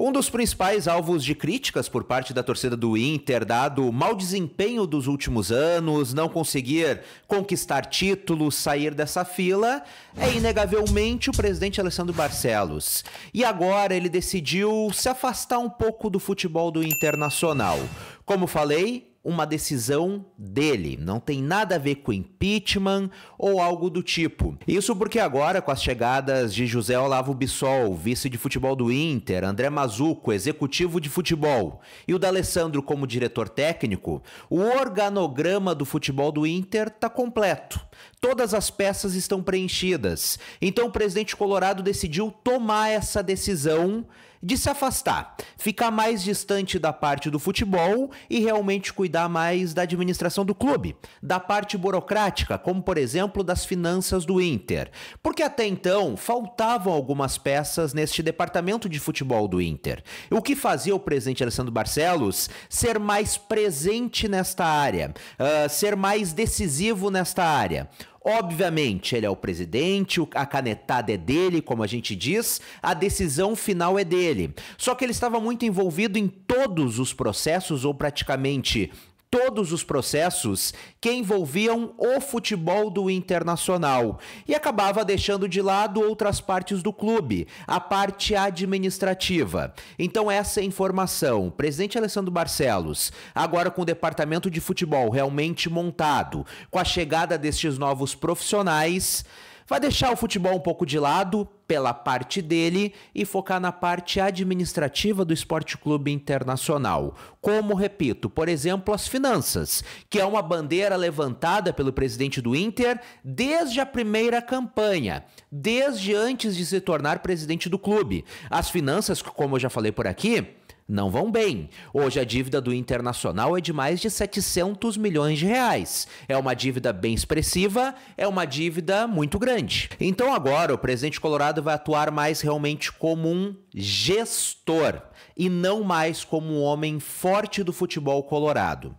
Um dos principais alvos de críticas por parte da torcida do Inter, dado o mau desempenho dos últimos anos, não conseguir conquistar títulos, sair dessa fila, é inegavelmente o presidente Alessandro Barcelos. E agora ele decidiu se afastar um pouco do futebol do Internacional. Como falei, uma decisão dele, não tem nada a ver com impeachment ou algo do tipo. Isso porque agora, com as chegadas de José Olavo Bissol, vice de futebol do Inter, André Mazuco, executivo de futebol, e o D'Alessandro como diretor técnico, o organograma do futebol do Inter está completo. Todas as peças estão preenchidas. Então o presidente colorado decidiu tomar essa decisão de se afastar, ficar mais distante da parte do futebol e realmente cuidar mais da administração do clube, da parte burocrática, como por exemplo das finanças do Inter. Porque até então faltavam algumas peças neste departamento de futebol do Inter, o que fazia o presidente Alessandro Barcelos ser mais presente nesta área, uh, ser mais decisivo nesta área. Obviamente, ele é o presidente, a canetada é dele, como a gente diz, a decisão final é dele. Só que ele estava muito envolvido em todos os processos, ou praticamente todos os processos que envolviam o futebol do Internacional e acabava deixando de lado outras partes do clube, a parte administrativa. Então essa informação, o presidente Alessandro Barcelos, agora com o departamento de futebol realmente montado, com a chegada destes novos profissionais, vai deixar o futebol um pouco de lado pela parte dele e focar na parte administrativa do Esporte Clube Internacional. Como, repito, por exemplo, as finanças, que é uma bandeira levantada pelo presidente do Inter desde a primeira campanha, desde antes de se tornar presidente do clube. As finanças, como eu já falei por aqui, não vão bem. Hoje a dívida do Internacional é de mais de 700 milhões de reais. É uma dívida bem expressiva, é uma dívida muito grande. Então agora o presidente Colorado vai atuar mais realmente como um gestor e não mais como um homem forte do futebol colorado.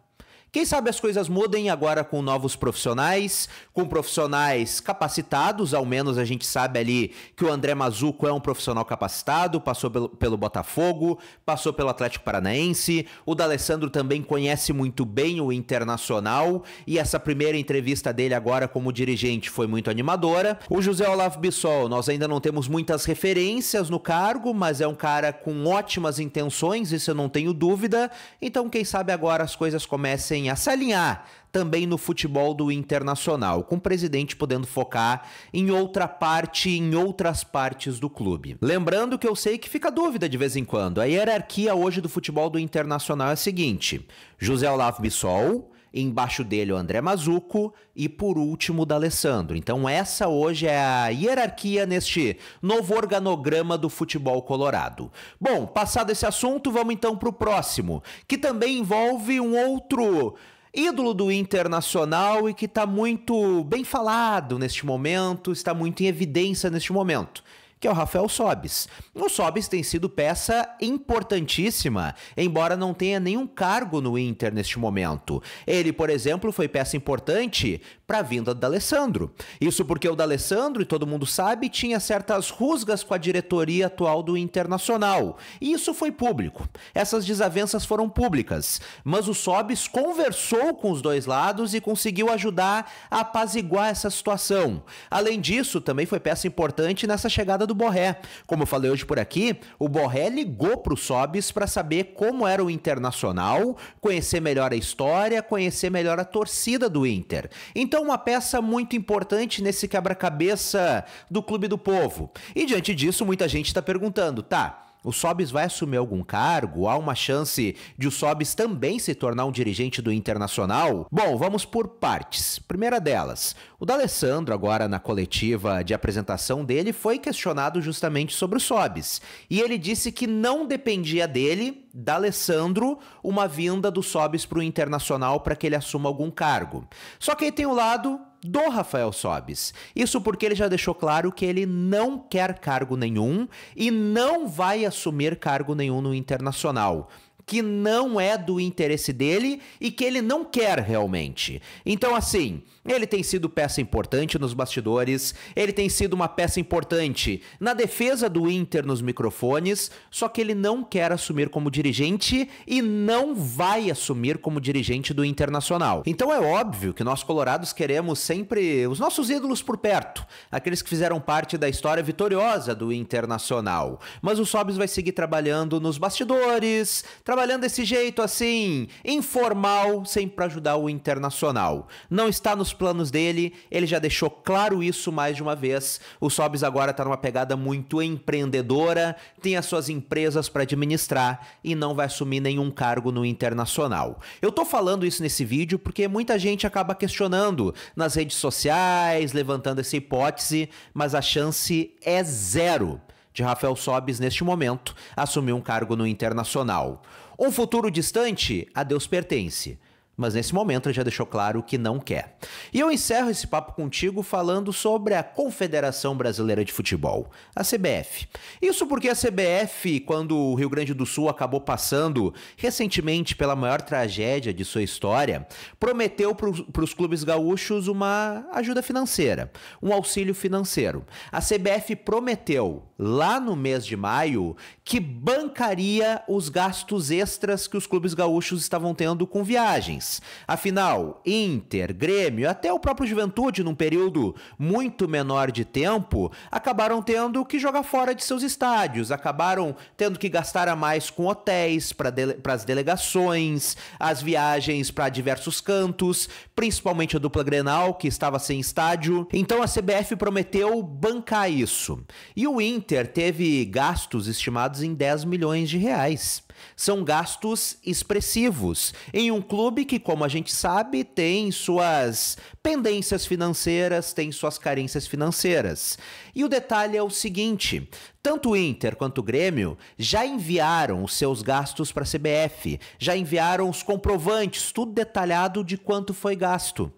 Quem sabe as coisas mudem agora com novos profissionais, com profissionais capacitados, ao menos a gente sabe ali que o André Mazuco é um profissional capacitado, passou pelo, pelo Botafogo, passou pelo Atlético Paranaense, o D'Alessandro também conhece muito bem o Internacional e essa primeira entrevista dele agora como dirigente foi muito animadora. O José Olavo Bissol, nós ainda não temos muitas referências no cargo, mas é um cara com ótimas intenções, isso eu não tenho dúvida, então quem sabe agora as coisas comecem tendem a se alinhar também no futebol do internacional, com o presidente podendo focar em outra parte, em outras partes do clube. Lembrando que eu sei que fica dúvida de vez em quando. A hierarquia hoje do futebol do internacional é a seguinte: José Olavo Bissol, embaixo dele é o André Mazuco e por último o D'Alessandro. Então essa hoje é a hierarquia neste novo organograma do futebol colorado. Bom, passado esse assunto, vamos então para o próximo, que também envolve um outro ídolo do Internacional e que está muito bem falado neste momento, está muito em evidência neste momento que é o Rafael Sobis. O Sobis tem sido peça importantíssima, embora não tenha nenhum cargo no Inter neste momento. Ele, por exemplo, foi peça importante para a vinda do Alessandro. Isso porque o D'Alessandro, e todo mundo sabe, tinha certas rusgas com a diretoria atual do Internacional. E isso foi público. Essas desavenças foram públicas, mas o Sobis conversou com os dois lados e conseguiu ajudar a apaziguar essa situação. Além disso, também foi peça importante nessa chegada do Borré. Como eu falei hoje por aqui, o Borré ligou para o Sobis para saber como era o Internacional, conhecer melhor a história, conhecer melhor a torcida do Inter. Então, uma peça muito importante nesse quebra-cabeça do Clube do Povo. E diante disso, muita gente está perguntando, tá? o Sobis vai assumir algum cargo? Há uma chance de o Sobis também se tornar um dirigente do Internacional? Bom, vamos por partes. Primeira delas, o D'Alessandro, agora na coletiva de apresentação dele, foi questionado justamente sobre o Sobis. E ele disse que não dependia dele, D'Alessandro, uma vinda do Sobis para o Internacional para que ele assuma algum cargo. Só que aí tem o lado do Rafael Sobes. Isso porque ele já deixou claro que ele não quer cargo nenhum e não vai assumir cargo nenhum no Internacional que não é do interesse dele e que ele não quer realmente. Então, assim, ele tem sido peça importante nos bastidores, ele tem sido uma peça importante na defesa do Inter nos microfones, só que ele não quer assumir como dirigente e não vai assumir como dirigente do Internacional. Então é óbvio que nós colorados queremos sempre os nossos ídolos por perto, aqueles que fizeram parte da história vitoriosa do Internacional. Mas o Sobis vai seguir trabalhando nos bastidores, trabalhando trabalhando desse jeito assim, informal, sempre para ajudar o internacional. Não está nos planos dele, ele já deixou claro isso mais de uma vez. O Sobis agora está numa pegada muito empreendedora, tem as suas empresas para administrar e não vai assumir nenhum cargo no internacional. Eu tô falando isso nesse vídeo porque muita gente acaba questionando nas redes sociais, levantando essa hipótese, mas a chance é zero de Rafael Sobes neste momento assumiu um cargo no Internacional. Um futuro distante a Deus pertence mas nesse momento ele já deixou claro que não quer. E eu encerro esse papo contigo falando sobre a Confederação Brasileira de Futebol, a CBF. Isso porque a CBF, quando o Rio Grande do Sul acabou passando recentemente pela maior tragédia de sua história, prometeu para os clubes gaúchos uma ajuda financeira, um auxílio financeiro. A CBF prometeu lá no mês de maio que bancaria os gastos extras que os clubes gaúchos estavam tendo com viagens. Afinal, Inter, Grêmio, até o próprio Juventude, num período muito menor de tempo, acabaram tendo que jogar fora de seus estádios, acabaram tendo que gastar a mais com hotéis para dele as delegações, as viagens para diversos cantos, principalmente a dupla Grenal, que estava sem estádio. Então a CBF prometeu bancar isso. E o Inter Inter teve gastos estimados em 10 milhões de reais. São gastos expressivos em um clube que, como a gente sabe, tem suas pendências financeiras, tem suas carências financeiras. E o detalhe é o seguinte: tanto o Inter quanto o Grêmio já enviaram os seus gastos para a CBF, já enviaram os comprovantes, tudo detalhado de quanto foi gasto.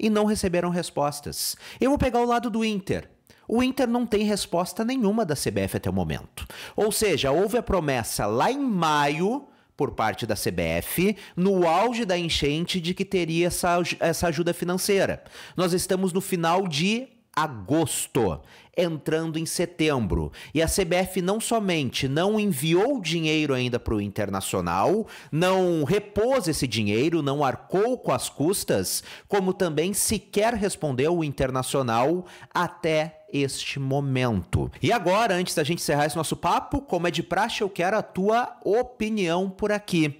E não receberam respostas. Eu vou pegar o lado do Inter. O Inter não tem resposta nenhuma da CBF até o momento. Ou seja, houve a promessa lá em maio por parte da CBF no auge da enchente de que teria essa, essa ajuda financeira. Nós estamos no final de agosto, entrando em setembro. E a CBF não somente não enviou dinheiro ainda para o Internacional, não repôs esse dinheiro, não arcou com as custas, como também sequer respondeu o Internacional até este momento. E agora, antes da gente encerrar esse nosso papo, como é de praxe, eu quero a tua opinião por aqui.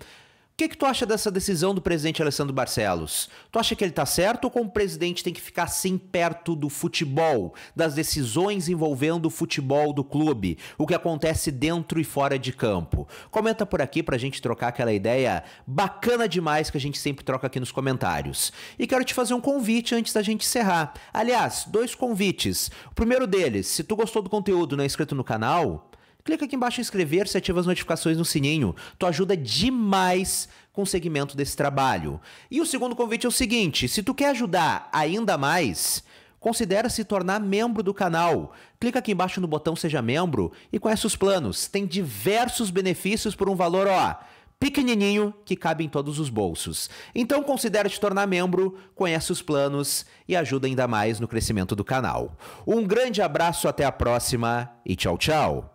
O que, que tu acha dessa decisão do presidente Alessandro Barcelos? Tu acha que ele está certo ou como presidente tem que ficar assim perto do futebol, das decisões envolvendo o futebol do clube, o que acontece dentro e fora de campo? Comenta por aqui para a gente trocar aquela ideia bacana demais que a gente sempre troca aqui nos comentários. E quero te fazer um convite antes da gente encerrar. Aliás, dois convites. O primeiro deles, se tu gostou do conteúdo e não é inscrito no canal, Clica aqui embaixo em inscrever-se e ativa as notificações no sininho. Tu ajuda é demais com o segmento desse trabalho. E o segundo convite é o seguinte, se tu quer ajudar ainda mais, considera se tornar membro do canal. Clica aqui embaixo no botão seja membro e conhece os planos. Tem diversos benefícios por um valor, ó, pequenininho que cabe em todos os bolsos. Então considere se tornar membro, conhece os planos e ajuda ainda mais no crescimento do canal. Um grande abraço, até a próxima e tchau, tchau.